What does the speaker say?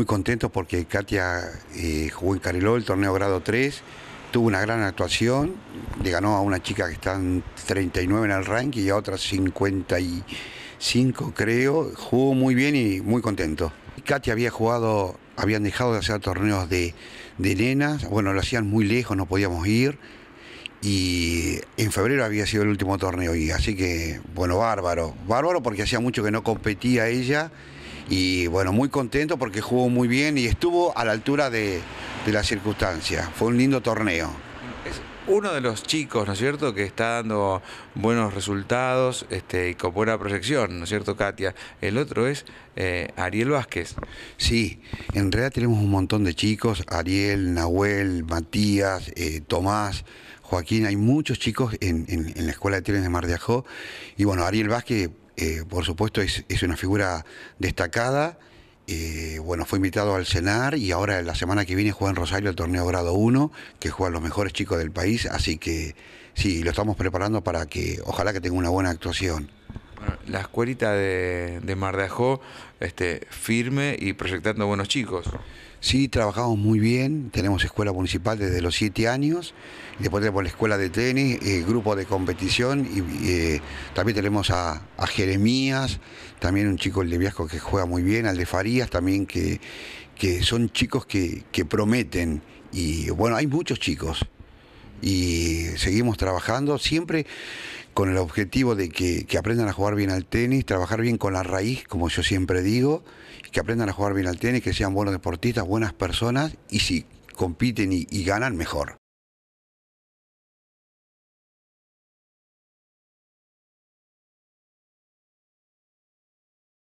muy contentos porque Katia eh, jugó en Cariló el torneo grado 3, tuvo una gran actuación, le ganó a una chica que está en 39 en el ranking y a otra 55 creo, jugó muy bien y muy contento. Katia había jugado, habían dejado de hacer torneos de, de nenas, bueno, lo hacían muy lejos, no podíamos ir, y en febrero había sido el último torneo y así que bueno bárbaro bárbaro porque hacía mucho que no competía ella y bueno, muy contento porque jugó muy bien y estuvo a la altura de, de las circunstancias. Fue un lindo torneo. Es uno de los chicos, ¿no es cierto?, que está dando buenos resultados este, y con buena proyección, ¿no es cierto, Katia? El otro es eh, Ariel Vázquez. Sí, en realidad tenemos un montón de chicos, Ariel, Nahuel, Matías, eh, Tomás. Joaquín, hay muchos chicos en, la Escuela de Trenes de Mar de Ajó y bueno, Ariel Vázquez eh, por supuesto es, una figura destacada. Eh, bueno, fue invitado al cenar y ahora la semana que viene juega en Rosario el torneo grado 1, que juegan los mejores chicos del país, así que sí, lo estamos preparando para que ojalá que tenga una buena actuación la escuelita de, de Mardajó este, firme y proyectando buenos chicos. Sí, trabajamos muy bien, tenemos escuela municipal desde los siete años, después tenemos la escuela de tenis, eh, grupo de competición, y eh, también tenemos a, Jeremías, también un chico el de Viasco que juega muy bien, al de Farías también, que, que son chicos que, que prometen, y bueno, hay muchos chicos, y seguimos trabajando siempre con el objetivo de que, aprendan a jugar bien al tenis, trabajar bien con la raíz, como yo siempre digo, que aprendan a jugar bien al tenis, que sean buenos deportistas, buenas personas y si compiten y ganan, mejor.